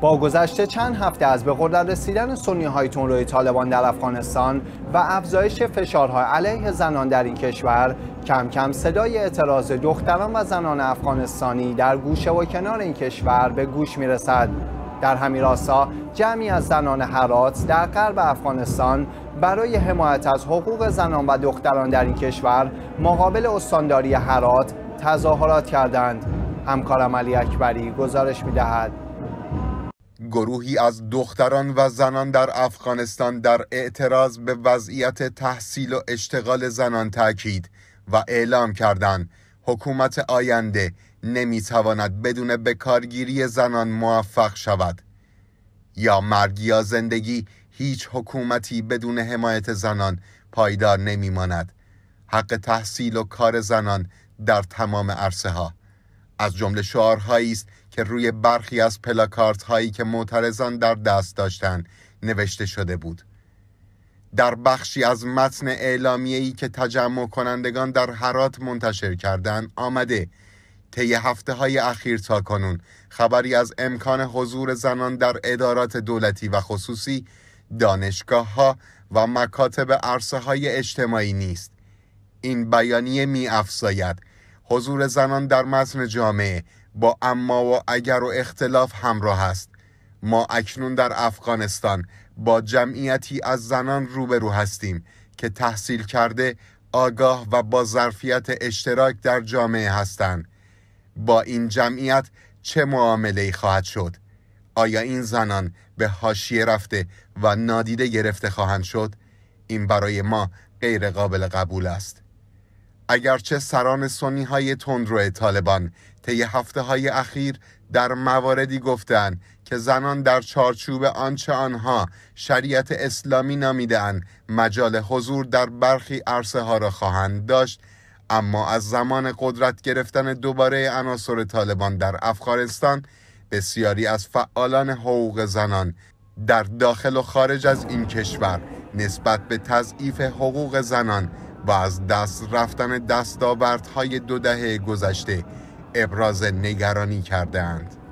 با گذشته چند هفته از به قدرت رسیدن سنی های روی طالبان در افغانستان و افزایش فشارها علیه زنان در این کشور کم کم صدای اعتراض دختران و زنان افغانستانی در گوشه و کنار این کشور به گوش می رسد. در همین راستا جمعی از زنان حرات در غرب افغانستان برای حمایت از حقوق زنان و دختران در این کشور مقابل استانداری حرات تظاهرات کردند همکارم علی اکبری گزارش دهد. گروهی از دختران و زنان در افغانستان در اعتراض به وضعیت تحصیل و اشتغال زنان تاکید و اعلام کردند حکومت آینده نمیتواند بدون بکارگیری زنان موفق شود یا مرگ یا زندگی هیچ حکومتی بدون حمایت زنان پایدار نمیماند حق تحصیل و کار زنان در تمام عرصه ها از جمله شعارهایی است که روی برخی از پلاکارت هایی که معترضان در دست داشتند نوشته شده بود در بخشی از متن اعلامیه‌ای که تجمع کنندگان در حرات منتشر کردند آمده طی هفته های اخیر تا کنون خبری از امکان حضور زنان در ادارات دولتی و خصوصی دانشگاه ها و مکاتب عرصه های اجتماعی نیست این بیانیه می افزاید حضور زنان در متن جامعه با اما و اگر و اختلاف همراه است ما اکنون در افغانستان با جمعیتی از زنان روبرو هستیم که تحصیل کرده آگاه و با ظرفیت اشتراک در جامعه هستند با این جمعیت چه معامله خواهد شد آیا این زنان به حاشیه رفته و نادیده گرفته خواهند شد این برای ما غیر قابل قبول است اگرچه سران سنی های تندرو طالبان طی هفته های اخیر در مواردی گفتند که زنان در چارچوب آنچه آنها شریعت اسلامی نامیدن مجال حضور در برخی عرصه ها را خواهند داشت اما از زمان قدرت گرفتن دوباره عناصر طالبان در افغانستان بسیاری از فعالان حقوق زنان در داخل و خارج از این کشور نسبت به تضعیف حقوق زنان و از دست رفتن دستاوردهای دو دهه گذشته ابراز نگرانی کردهاند.